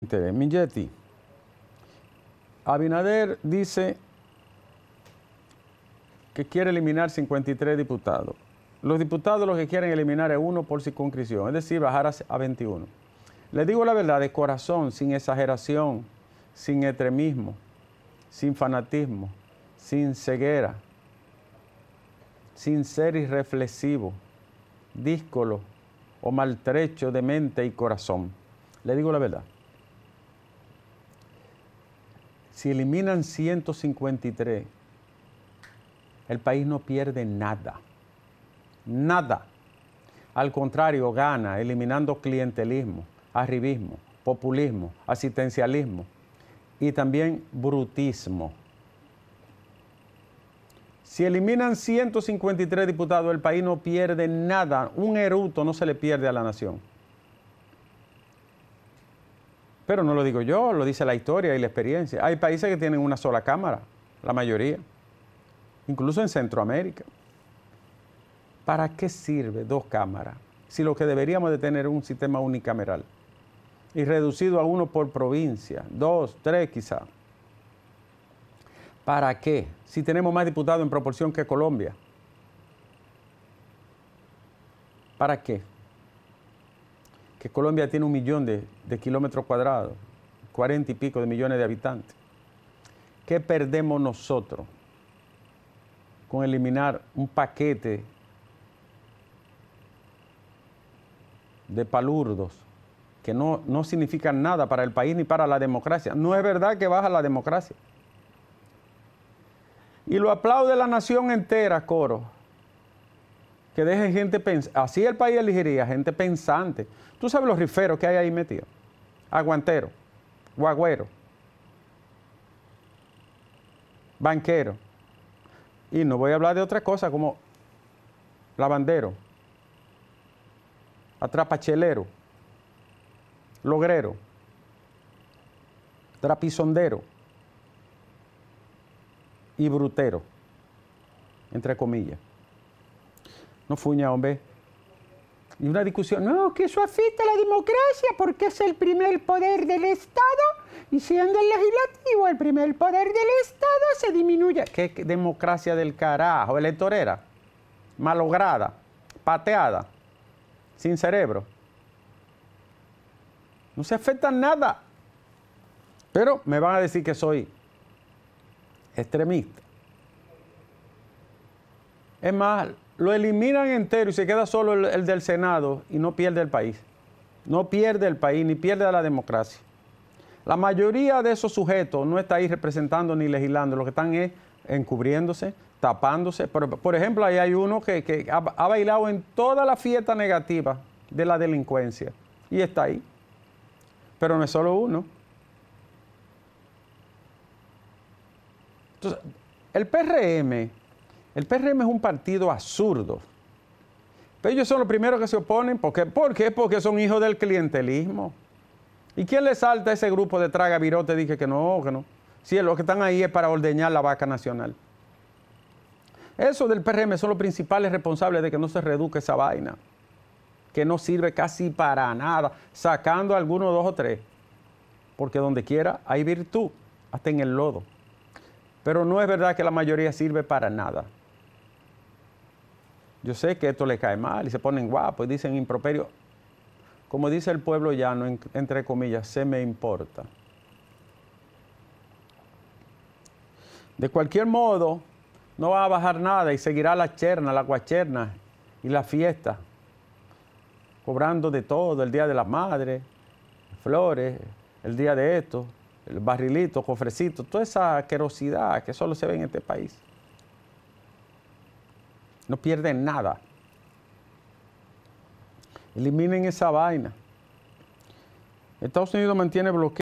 Mingeti. Abinader dice que quiere eliminar 53 diputados. Los diputados los que quieren eliminar es uno por circunscripción, es decir, bajar a, 21. Le digo la verdad de corazón, sin exageración, sin extremismo, sin fanatismo, sin ceguera, sin ser irreflexivo, díscolo o maltrecho de mente y corazón. Le digo la verdad. Si eliminan 153, el país no pierde nada, nada. Al contrario, gana eliminando clientelismo, arribismo, populismo, asistencialismo y también brutismo. Si eliminan 153 diputados, el país no pierde nada, un eruto no se le pierde a la nación. Pero no lo digo yo, lo dice la historia y la experiencia. Hay países que tienen una sola cámara, la mayoría, incluso en Centroamérica. ¿Para qué sirve dos cámaras si lo que deberíamos de tener es un sistema unicameral y reducido a uno por provincia, dos, tres quizá? ¿Para qué? Si tenemos más diputados en proporción que Colombia. ¿Para qué? que Colombia tiene un millón de, kilómetros cuadrados, cuarenta y pico de millones de habitantes. ¿Qué perdemos nosotros con eliminar un paquete de palurdos que no, no significan nada para el país ni para la democracia? No es verdad que baja la democracia. Y lo aplaude la nación entera, coro que dejen gente pensante. Así el país elegiría gente pensante. Tú sabes los riferos que hay ahí metidos. Aguantero, guagüero, banquero. Y no voy a hablar de otra cosa como lavandero, atrapachelero, logrero, trapisondero y brutero, entre comillas. No fuña, hombre. Y una discusión, no, que eso afecta a la democracia porque es el primer poder del Estado y siendo el legislativo el primer poder del Estado se disminuye. ¿Qué democracia del carajo? Electorera, malograda, pateada, sin cerebro. No se afecta nada. Pero me van a decir que soy extremista. Es más, lo eliminan entero y se queda solo el, del Senado y no pierde el país. No pierde el país ni pierde a la democracia. La mayoría de esos sujetos no está ahí representando ni legislando, lo que están es encubriéndose, tapándose. Por, ejemplo, ahí hay uno que, ha, ha, bailado en toda la fiesta negativa de la delincuencia y está ahí. Pero no es solo uno. Entonces, el PRM el PRM es un partido absurdo. Pero ellos son los primeros que se oponen. ¿Por qué? Porque son hijos del clientelismo. ¿Y quién le salta a ese grupo de traga virote? Dije que no, que no. Si lo que están ahí es para ordeñar la vaca nacional. Eso del PRM son los principales responsables de que no se reduzca esa vaina, que no sirve casi para nada, sacando algunos dos o tres, porque donde quiera hay virtud, hasta en el lodo. Pero no es verdad que la mayoría sirve para nada. Yo sé que esto le cae mal y se ponen guapos y dicen improperio. Como dice el pueblo llano, no entre comillas, se me importa. De cualquier modo, no va a bajar nada y seguirá la cherna, la guacherna y la fiesta, cobrando de todo, el Día de la Madre, flores, el Día de esto, el barrilito, cofrecito, toda esa querosidad que solo se ve en este país. No pierden nada. Eliminen esa vaina. Estados Unidos mantiene bloqueo.